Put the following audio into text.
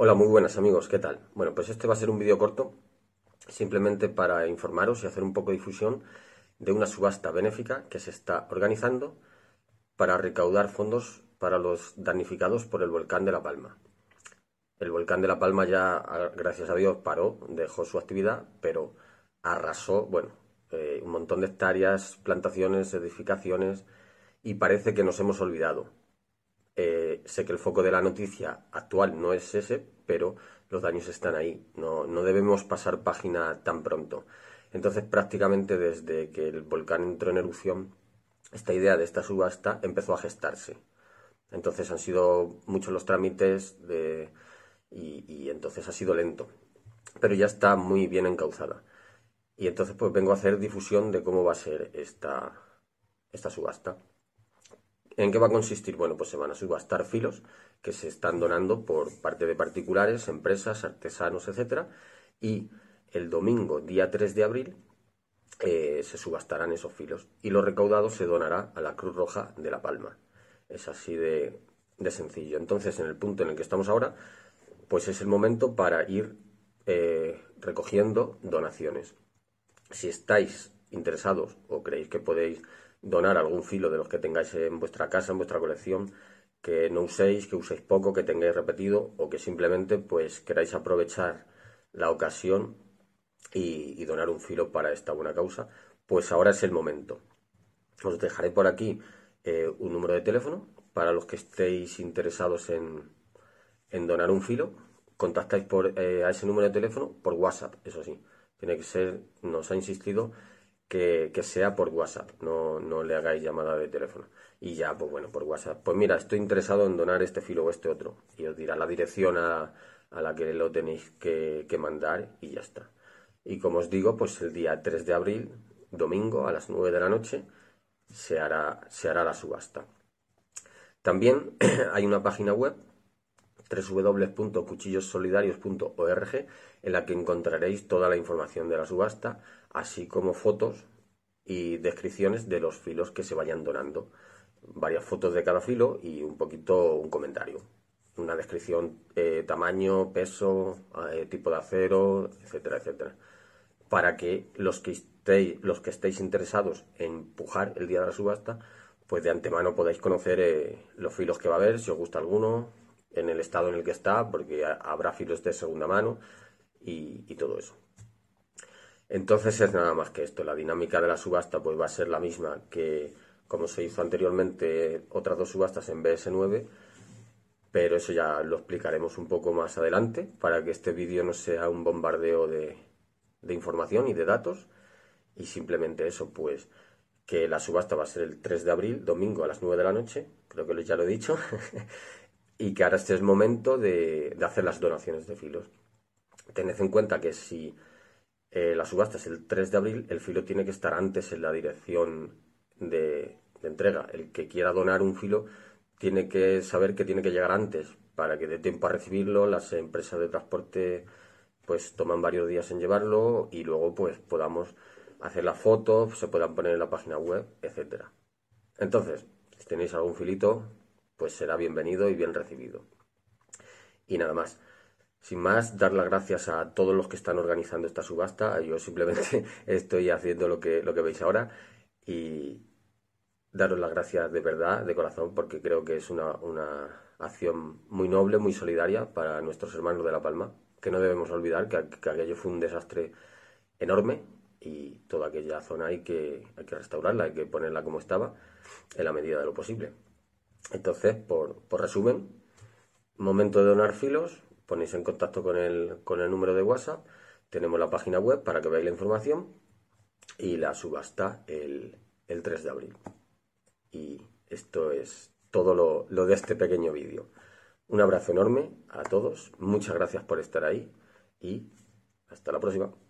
Hola, muy buenas amigos, ¿qué tal? Bueno, pues este va a ser un vídeo corto, simplemente para informaros y hacer un poco de difusión de una subasta benéfica que se está organizando para recaudar fondos para los damnificados por el volcán de La Palma. El volcán de La Palma ya, gracias a Dios, paró, dejó su actividad, pero arrasó, bueno, eh, un montón de hectáreas, plantaciones, edificaciones, y parece que nos hemos olvidado sé que el foco de la noticia actual no es ese, pero los daños están ahí. No, debemos pasar página tan pronto. Entonces, prácticamente desde que el volcán entró en erupción, esta idea de esta subasta empezó a gestarse. Entonces han sido muchos los trámites de, y, entonces ha sido lento. Pero ya está muy bien encauzada. Y entonces pues vengo a hacer difusión de cómo va a ser esta, esta subasta. ¿En qué va a consistir? Bueno, pues se van a subastar filos que se están donando por parte de particulares, empresas, artesanos, etcétera, y el domingo, día 3 de abril, eh, se subastarán esos filos y lo recaudado se donará a la Cruz Roja de La Palma. Es así de, sencillo. Entonces, en el punto en el que estamos ahora, pues es el momento para ir eh, recogiendo donaciones. Si estáis interesados o creéis que podéis donar algún filo de los que tengáis en vuestra casa, en vuestra colección, que no uséis, que uséis poco, que tengáis repetido o que simplemente pues queráis aprovechar la ocasión y, donar un filo para esta buena causa, pues ahora es el momento. Os dejaré por aquí eh, un número de teléfono para los que estéis interesados en, en donar un filo. Contactáis por, eh, a ese número de teléfono por WhatsApp, eso sí. Tiene que ser, nos ha insistido que, sea por WhatsApp, no, no, le hagáis llamada de teléfono. Y ya, pues bueno, por WhatsApp. Pues mira, estoy interesado en donar este filo o este otro. Y os dirá la dirección a, la que lo tenéis que, mandar y ya está. Y como os digo, pues el día 3 de abril, domingo a las 9 de la noche, se hará, se hará la subasta. También hay una página web www.cuchillosolidarios.org en la que encontraréis toda la información de la subasta, así como fotos y descripciones de los filos que se vayan donando. Varias fotos de cada filo y un poquito un comentario. Una descripción, eh, tamaño, peso, eh, tipo de acero, etcétera, etcétera. Para que los que, estéis, los que estéis interesados en pujar el día de la subasta, pues de antemano podáis conocer eh, los filos que va a haber, si os gusta alguno, en el estado en el que está, porque habrá filos de segunda mano y todo eso. Entonces es nada más que esto. La dinámica de la subasta pues va a ser la misma que como se hizo anteriormente otras dos subastas en BS9, pero eso ya lo explicaremos un poco más adelante para que este vídeo no sea un bombardeo de, información y de datos. Y simplemente eso, pues que la subasta va a ser el 3 de abril, domingo a las 9 de la noche, creo que ya lo he dicho, y que ahora este es momento de, de hacer las donaciones de filos. Tened en cuenta que si eh, la subasta es el 3 de abril, el filo tiene que estar antes en la dirección de, entrega. El que quiera donar un filo tiene que saber que tiene que llegar antes para que dé tiempo a recibirlo. Las empresas de transporte pues toman varios días en llevarlo y luego pues podamos hacer las fotos, se puedan poner en la página web, etcétera. Entonces, si tenéis algún filito, pues será bienvenido y bien recibido. Y nada más sin más, dar las gracias a todos los que están organizando esta subasta. Yo simplemente estoy haciendo lo que, lo que veis ahora y daros las gracias de verdad, de corazón, porque creo que es una, una acción muy noble, muy solidaria para nuestros hermanos de La Palma, que no debemos olvidar que, aquello fue un desastre enorme y toda aquella zona hay que, hay que restaurarla, hay que ponerla como estaba en la medida de lo posible. Entonces, por resumen, momento de donar filos, ponéis en contacto con el, número de WhatsApp, tenemos la página web para que veáis la información y la subasta el, 3 de abril. Y esto es todo lo de este pequeño vídeo. Un abrazo enorme a todos, muchas gracias por estar ahí y hasta la próxima.